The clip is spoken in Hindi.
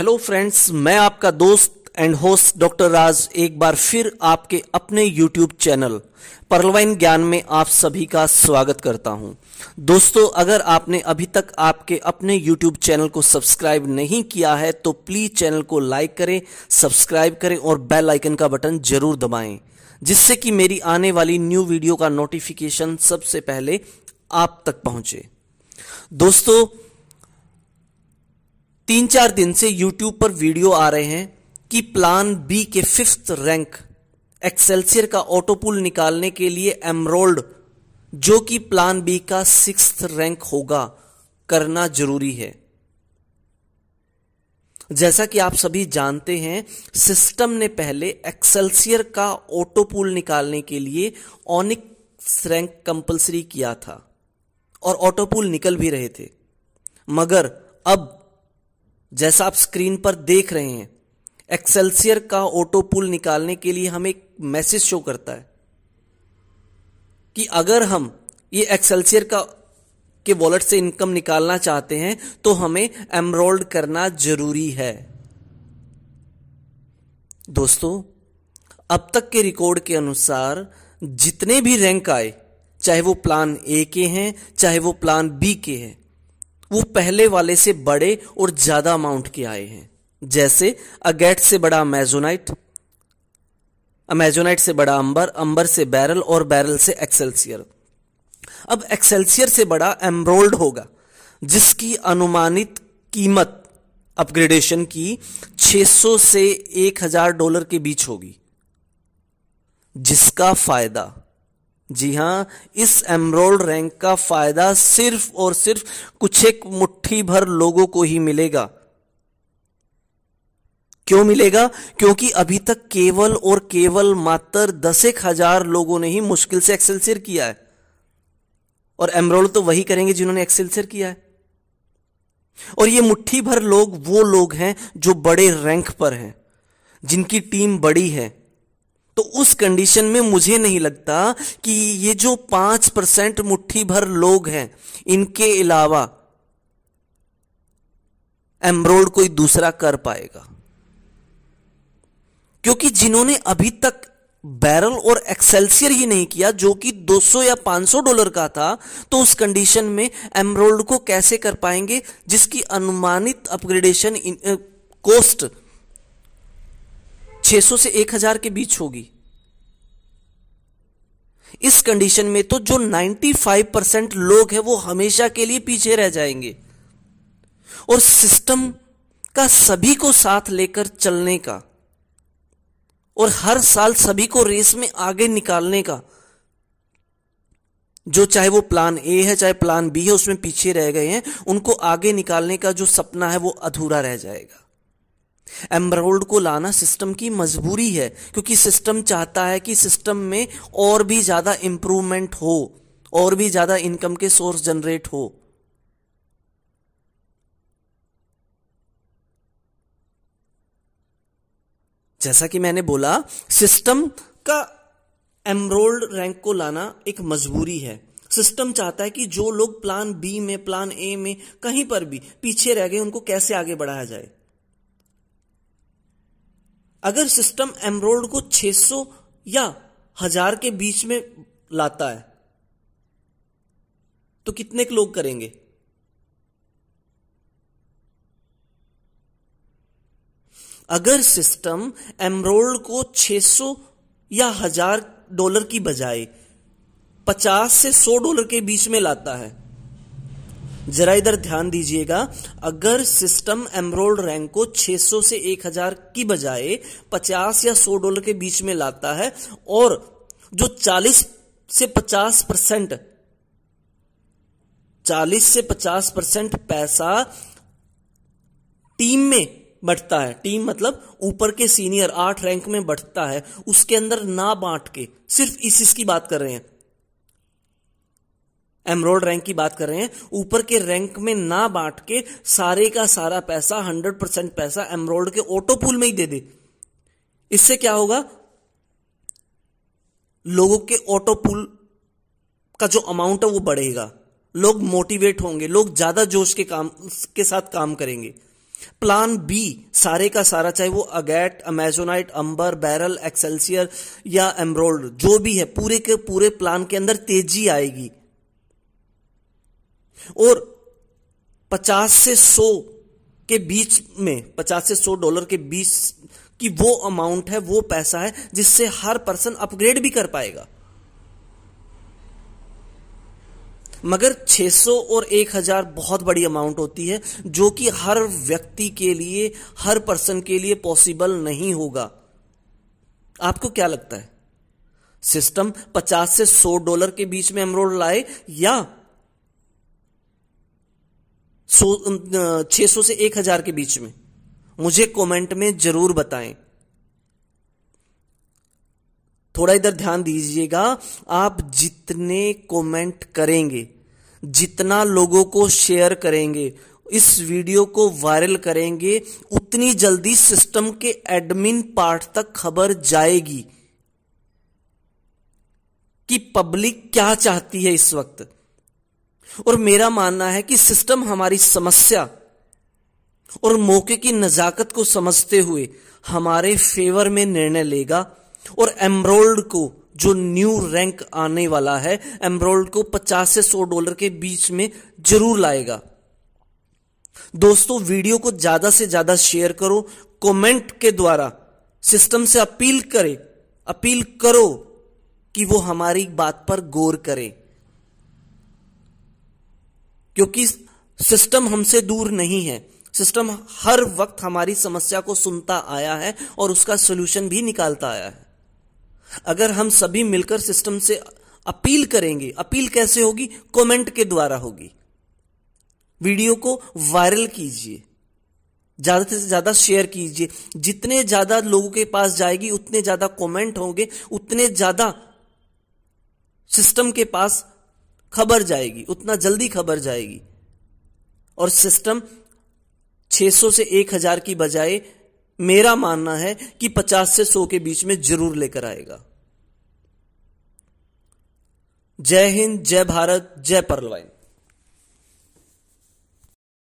हेलो फ्रेंड्स मैं आपका दोस्त एंड होस्ट डॉक्टर राज एक बार फिर आपके अपने यूट्यूब चैनल परलवाइन ज्ञान में आप सभी का स्वागत करता हूं दोस्तों अगर आपने अभी तक आपके अपने यूट्यूब चैनल को सब्सक्राइब नहीं किया है तो प्लीज चैनल को लाइक करें सब्सक्राइब करें और बेल आइकन का बटन जरूर दबाएं जिससे कि मेरी आने वाली न्यू वीडियो का नोटिफिकेशन सबसे पहले आप तक पहुंचे दोस्तों तीन चार दिन से यूट्यूब पर वीडियो आ रहे हैं कि प्लान बी के फिफ्थ रैंक एक्सेल्सियर का ऑटोपुल निकालने के लिए एमरोल्ड जो कि प्लान बी का सिक्स रैंक होगा करना जरूरी है जैसा कि आप सभी जानते हैं सिस्टम ने पहले एक्सेल्सियर का ऑटोपुल निकालने के लिए ऑनिक्स रैंक कंपलसरी किया था और ऑटोपुल निकल भी रहे थे मगर अब जैसा आप स्क्रीन पर देख रहे हैं एक्सेल्सियर का ऑटो पुल निकालने के लिए हमें एक मैसेज शो करता है कि अगर हम ये एक्सेल्सियर का के वॉलेट से इनकम निकालना चाहते हैं तो हमें एमरोल्ड करना जरूरी है दोस्तों अब तक के रिकॉर्ड के अनुसार जितने भी रैंक आए चाहे वो प्लान ए के हैं चाहे वो प्लान बी के हैं वो पहले वाले से बड़े और ज्यादा अमाउंट के आए हैं जैसे अगेट से बड़ा अमेजोनाइट अमेजोनाइट से बड़ा अंबर अंबर से बैरल और बैरल से एक्सेल्सियर अब एक्सेल्सियर से बड़ा एमरोल्ड होगा जिसकी अनुमानित कीमत अपग्रेडेशन की 600 से 1000 डॉलर के बीच होगी जिसका फायदा जी हाँ इस एमरोल रैंक का फायदा सिर्फ और सिर्फ कुछ एक मुट्ठी भर लोगों को ही मिलेगा क्यों मिलेगा क्योंकि अभी तक केवल और केवल मात्र दस एक हजार लोगों ने ही मुश्किल से एक्सेल सिर किया है और एमरोल तो वही करेंगे जिन्होंने एक्सेल सिर किया है और ये मुट्ठी भर लोग वो लोग हैं जो बड़े रैंक पर हैं जिनकी टीम बड़ी है तो उस कंडीशन में मुझे नहीं लगता कि ये जो पांच परसेंट मुट्ठी भर लोग हैं इनके अलावा एम्ब्रॉड कोई दूसरा कर पाएगा क्योंकि जिन्होंने अभी तक बैरल और एक्सेल्सियर ही नहीं किया जो कि 200 या 500 डॉलर का था तो उस कंडीशन में एमरोल्ड को कैसे कर पाएंगे जिसकी अनुमानित अपग्रेडेशन कॉस्ट 600 से 1000 के बीच होगी इस कंडीशन में तो जो 95 परसेंट लोग हैं वो हमेशा के लिए पीछे रह जाएंगे और सिस्टम का सभी को साथ लेकर चलने का और हर साल सभी को रेस में आगे निकालने का जो चाहे वो प्लान ए है चाहे प्लान बी है उसमें पीछे रह गए हैं उनको आगे निकालने का जो सपना है वो अधूरा रह जाएगा एम्ब्रोल्ड को लाना सिस्टम की मजबूरी है क्योंकि सिस्टम चाहता है कि सिस्टम में और भी ज़्यादा इंप्रूवमेंट हो और भी ज़्यादा इनकम के सोर्स जनरेट हो जैसा कि मैंने बोला सिस्टम का एमरोल्ड रैंक को लाना एक मजबूरी है सिस्टम चाहता है कि जो लोग प्लान बी में प्लान ए में कहीं पर भी पीछे रह गए उनको कैसे आगे बढ़ाया जाए अगर सिस्टम एमरोल्ड को 600 या हजार के बीच में लाता है तो कितने के लोग करेंगे अगर सिस्टम एमरोल्ड को 600 या हजार डॉलर की बजाय 50 से 100 डॉलर के बीच में लाता है जरा इधर ध्यान दीजिएगा अगर सिस्टम एमरोल्ड रैंक को 600 से 1000 की बजाय 50 या 100 डॉलर के बीच में लाता है और जो 40 से 50 परसेंट चालीस से पचास परसेंट पैसा टीम में बढ़ता है टीम मतलब ऊपर के सीनियर आठ रैंक में बढ़ता है उसके अंदर ना बांट के सिर्फ इस इसकी बात कर रहे हैं एमरोल्ड रैंक की बात कर रहे हैं ऊपर के रैंक में ना बांट के सारे का सारा पैसा हंड्रेड परसेंट पैसा एमरोल्ड के ऑटो पूल में ही दे दे इससे क्या होगा लोगों के ऑटो पूल का जो अमाउंट है वो बढ़ेगा लोग मोटिवेट होंगे लोग ज्यादा जोश के काम के साथ काम करेंगे प्लान बी सारे का सारा चाहे वो agate amazonite amber barrel Excelsior या एमरोल्ड जो भी है पूरे के पूरे प्लान के अंदर तेजी आएगी और 50 से 100 के बीच में 50 से 100 डॉलर के बीच की वो अमाउंट है वो पैसा है जिससे हर पर्सन अपग्रेड भी कर पाएगा मगर 600 और 1000 बहुत बड़ी अमाउंट होती है जो कि हर व्यक्ति के लिए हर पर्सन के लिए पॉसिबल नहीं होगा आपको क्या लगता है सिस्टम 50 से 100 डॉलर के बीच में एमरोल लाए या छह सौ से एक हजार के बीच में मुझे कमेंट में जरूर बताएं थोड़ा इधर ध्यान दीजिएगा आप जितने कमेंट करेंगे जितना लोगों को शेयर करेंगे इस वीडियो को वायरल करेंगे उतनी जल्दी सिस्टम के एडमिन पार्ट तक खबर जाएगी कि पब्लिक क्या चाहती है इस वक्त और मेरा मानना है कि सिस्टम हमारी समस्या और मौके की नजाकत को समझते हुए हमारे फेवर में निर्णय लेगा और एमरोल्ड को जो न्यू रैंक आने वाला है एमरोल्ड को 50 से 100 डॉलर के बीच में जरूर लाएगा दोस्तों वीडियो को ज्यादा से ज्यादा शेयर करो कमेंट के द्वारा सिस्टम से अपील करें अपील करो कि वो हमारी बात पर गौर करें क्योंकि सिस्टम हमसे दूर नहीं है सिस्टम हर वक्त हमारी समस्या को सुनता आया है और उसका सोल्यूशन भी निकालता आया है अगर हम सभी मिलकर सिस्टम से अपील करेंगे अपील कैसे होगी कमेंट के द्वारा होगी वीडियो को वायरल कीजिए ज्यादा से ज्यादा शेयर कीजिए जितने ज्यादा लोगों के पास जाएगी उतने ज्यादा कमेंट होंगे उतने ज्यादा सिस्टम के पास खबर जाएगी उतना जल्दी खबर जाएगी और सिस्टम 600 से 1000 की बजाय मेरा मानना है कि 50 से 100 के बीच में जरूर लेकर आएगा जय हिंद जय भारत जय परलवाइन